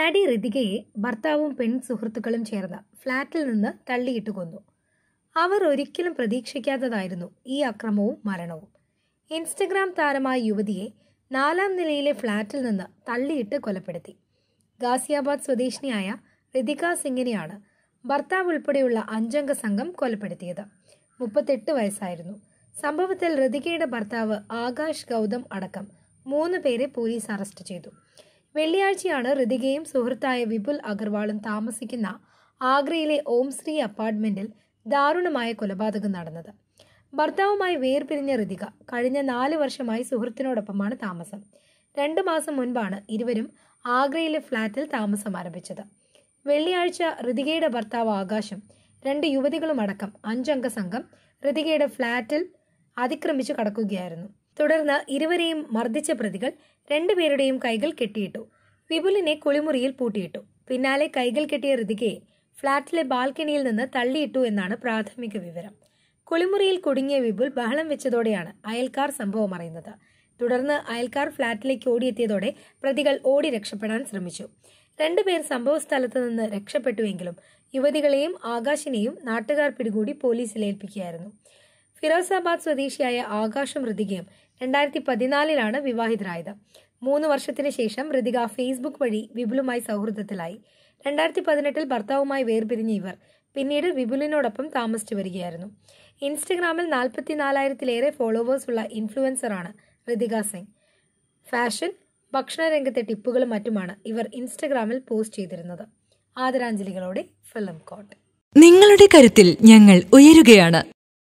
നടി ഋതികയെ ഭർത്താവും പെൺ സുഹൃത്തുക്കളും ചേർന്ന് ഫ്ളാറ്റിൽ നിന്ന് തള്ളിയിട്ട് കൊന്നു അവർ ഒരിക്കലും പ്രതീക്ഷിക്കാത്തതായിരുന്നു ഈ അക്രമവും മരണവും ഇൻസ്റ്റഗ്രാം താരമായ യുവതിയെ നാലാം നിലയിലെ ഫ്ളാറ്റിൽ നിന്ന് തള്ളിയിട്ട് കൊലപ്പെടുത്തി ഗാസിയാബാദ് സ്വദേശിനിയായ ഋതിക സിംഗിനെയാണ് ഭർത്താവ് ഉൾപ്പെടെയുള്ള അഞ്ചംഗ സംഘം കൊലപ്പെടുത്തിയത് മുപ്പത്തെട്ട് വയസ്സായിരുന്നു സംഭവത്തിൽ ഋതികയുടെ ഭർത്താവ് ആകാശ് ഗൗതം അടക്കം മൂന്ന് പേരെ പോലീസ് അറസ്റ്റ് ചെയ്തു വെള്ളിയാഴ്ചയാണ് ഋതികയും സുഹൃത്തായ വിപുൽ അഗർവാളും താമസിക്കുന്ന ആഗ്രയിലെ ഓം ശ്രീ അപ്പാർട്ട്മെന്റിൽ ദാരുണമായ കൊലപാതകം നടന്നത് ഭർത്താവുമായി വേർപിരിഞ്ഞ ഋതിക കഴിഞ്ഞ നാല് വർഷമായി സുഹൃത്തിനോടൊപ്പമാണ് താമസം രണ്ട് മാസം മുൻപാണ് ഇരുവരും ആഗ്രയിലെ ഫ്ളാറ്റിൽ താമസം ആരംഭിച്ചത് വെള്ളിയാഴ്ച ഋതികയുടെ ഭർത്താവ് ആകാശം രണ്ട് യുവതികളുമടക്കം അഞ്ചംഗ സംഘം ഋതികയുടെ ഫ്ളാറ്റിൽ അതിക്രമിച്ചു കടക്കുകയായിരുന്നു തുടർന്ന് ഇരുവരെയും മർദ്ദിച്ച പ്രതികൾ രണ്ടുപേരുടെയും കൈകൾ കെട്ടിയിട്ടു വിപുലിനെ കുളിമുറിയിൽ പൂട്ടിയിട്ടു പിന്നാലെ കൈകൾ കെട്ടിയ ഋതികയെ ഫ്ളാറ്റിലെ ബാൽക്കണിയിൽ നിന്ന് തള്ളിയിട്ടു എന്നാണ് പ്രാഥമിക വിവരം കുളിമുറിയിൽ കുടുങ്ങിയ വിപുൽ ബഹളം വെച്ചതോടെയാണ് അയൽക്കാർ സംഭവം അറിയുന്നത് തുടർന്ന് അയൽക്കാർ ഫ്ളാറ്റിലേക്ക് ഓടിയെത്തിയതോടെ പ്രതികൾ ഓടി രക്ഷപ്പെടാൻ ശ്രമിച്ചു രണ്ടുപേർ സംഭവ സ്ഥലത്ത് നിന്ന് രക്ഷപ്പെട്ടുവെങ്കിലും യുവതികളെയും ആകാശിനെയും നാട്ടുകാർ പിടികൂടി പോലീസിൽ ഏൽപ്പിക്കുകയായിരുന്നു ഫിറോസാബാദ് സ്വദേശിയായ ആകാശം ഹൃതികയും രണ്ടായിരത്തി പതിനാലിലാണ് വിവാഹിതരായത് മൂന്ന് വർഷത്തിന് ശേഷം ഹൃതിക ഫേസ്ബുക്ക് വഴി വിപുലുമായി സൗഹൃദത്തിലായി രണ്ടായിരത്തി പതിനെട്ടിൽ ഭർത്താവുമായി വേർപിരിഞ്ഞ ഇവർ പിന്നീട് വിപുലിനോടൊപ്പം താമസിച്ചു വരികയായിരുന്നു ഇൻസ്റ്റഗ്രാമിൽ നാൽപ്പത്തിനാലായിരത്തിലേറെ ഉള്ള ഇൻഫ്ലുവൻസറാണ് ഋതിക സിംഗ് ഫാഷൻ ഭക്ഷണ രംഗത്തെ ടിപ്പുകളും മറ്റുമാണ് ഇവർ ഇൻസ്റ്റഗ്രാമിൽ പോസ്റ്റ് ചെയ്തിരുന്നത് ആദരാഞ്ജലികളോടെ ഫിലിം കോട്ട് നിങ്ങളുടെ കരുത്തിൽ ഞങ്ങൾ ഉയരുകയാണ്